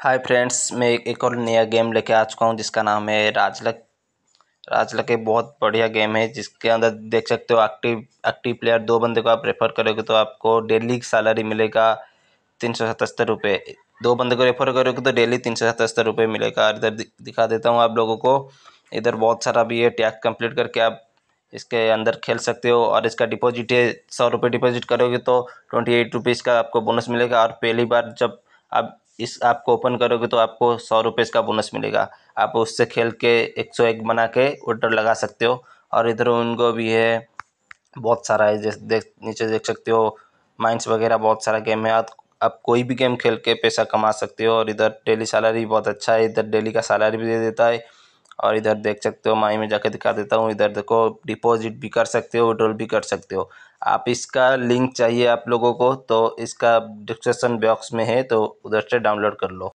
hi friends मैं एक और नया गेम लेके आ चुका हूँ जिसका नाम है राजलक राजलक एक बहुत बढ़िया गेम है जिसके अंदर देख सकते हो एक्टिव एक्टिव प्लेयर दो बंदे को आप रेफ़र करोगे तो आपको डेली सैलरी मिलेगा तीन सौ सतहत्तर रुपये दो बंदे को रेफ़र करोगे तो डेली तीन सौ सतहत्तर रुपये मिलेगा इधर दिखा देता हूँ आप लोगों को इधर बहुत सारा भी है टैक्स कंप्लीट करके आप इसके अंदर खेल सकते हो और इसका डिपॉजिट है सौ रुपये डिपॉजिट करोगे तो ट्वेंटी एट रुपीज़ का आपको बोनस मिलेगा और पहली बार जब आप इस ऐप को ओपन करोगे तो आपको सौ रुपये इसका बोनस मिलेगा आप उससे खेल के एक सौ एक बना के ऑर्डर लगा सकते हो और इधर उनको भी है बहुत सारा है जैसे देख नीचे देख सकते हो माइंस वगैरह बहुत सारा गेम है आप आप कोई भी गेम खेल के पैसा कमा सकते हो और इधर डेली सैलरी बहुत अच्छा है इधर डेली का सैलरी भी दे देता है और इधर देख सकते हो माई में जाके दिखा देता हूँ इधर देखो डिपॉजिट भी कर सकते हो विड्रॉल भी कर सकते हो आप इसका लिंक चाहिए आप लोगों को तो इसका डिस्क्रिप्शन बॉक्स में है तो उधर से डाउनलोड कर लो